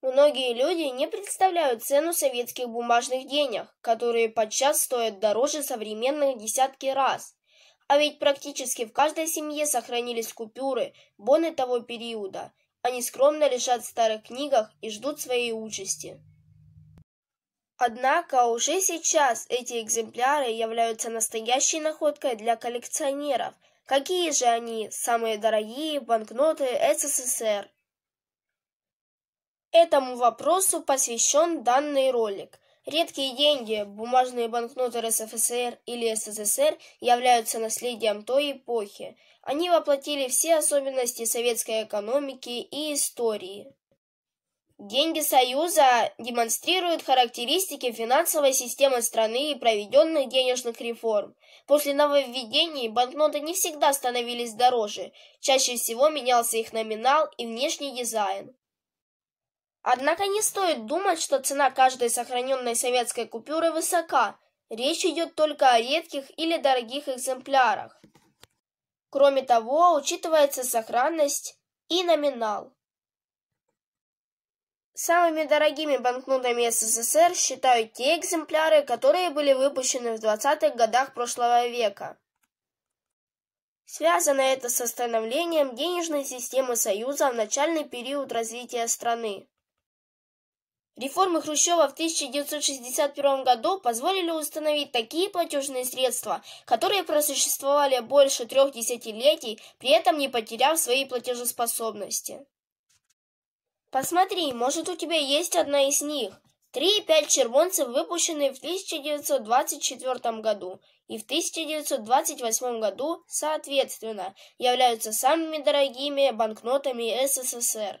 Многие люди не представляют цену советских бумажных денег, которые подчас стоят дороже современных десятки раз. А ведь практически в каждой семье сохранились купюры, боны того периода. Они скромно лежат в старых книгах и ждут своей участи. Однако уже сейчас эти экземпляры являются настоящей находкой для коллекционеров. Какие же они, самые дорогие банкноты СССР? Этому вопросу посвящен данный ролик. Редкие деньги, бумажные банкноты РСФСР или СССР являются наследием той эпохи. Они воплотили все особенности советской экономики и истории. Деньги Союза демонстрируют характеристики финансовой системы страны и проведенных денежных реформ. После нововведений банкноты не всегда становились дороже, чаще всего менялся их номинал и внешний дизайн. Однако не стоит думать, что цена каждой сохраненной советской купюры высока. Речь идет только о редких или дорогих экземплярах. Кроме того, учитывается сохранность и номинал. Самыми дорогими банкнотами СССР считают те экземпляры, которые были выпущены в 20-х годах прошлого века. Связано это с становлением денежной системы Союза в начальный период развития страны. Реформы Хрущева в 1961 году позволили установить такие платежные средства, которые просуществовали больше трех десятилетий, при этом не потеряв свои платежеспособности. Посмотри, может у тебя есть одна из них. Три и пять червонцев выпущены в 1924 году и в 1928 году, соответственно, являются самыми дорогими банкнотами СССР.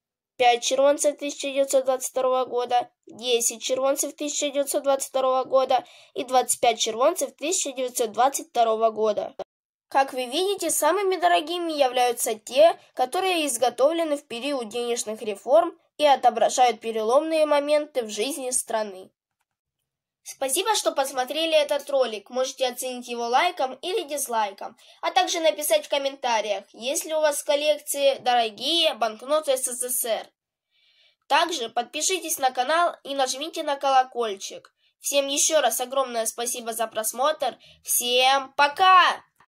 5 червонцев 1922 года, 10 червонцев 1922 года и 25 червонцев 1922 года. Как вы видите, самыми дорогими являются те, которые изготовлены в период денежных реформ и отображают переломные моменты в жизни страны. Спасибо, что посмотрели этот ролик. Можете оценить его лайком или дизлайком, а также написать в комментариях, есть ли у вас в коллекции дорогие банкноты СССР. Также подпишитесь на канал и нажмите на колокольчик. Всем еще раз огромное спасибо за просмотр. Всем пока!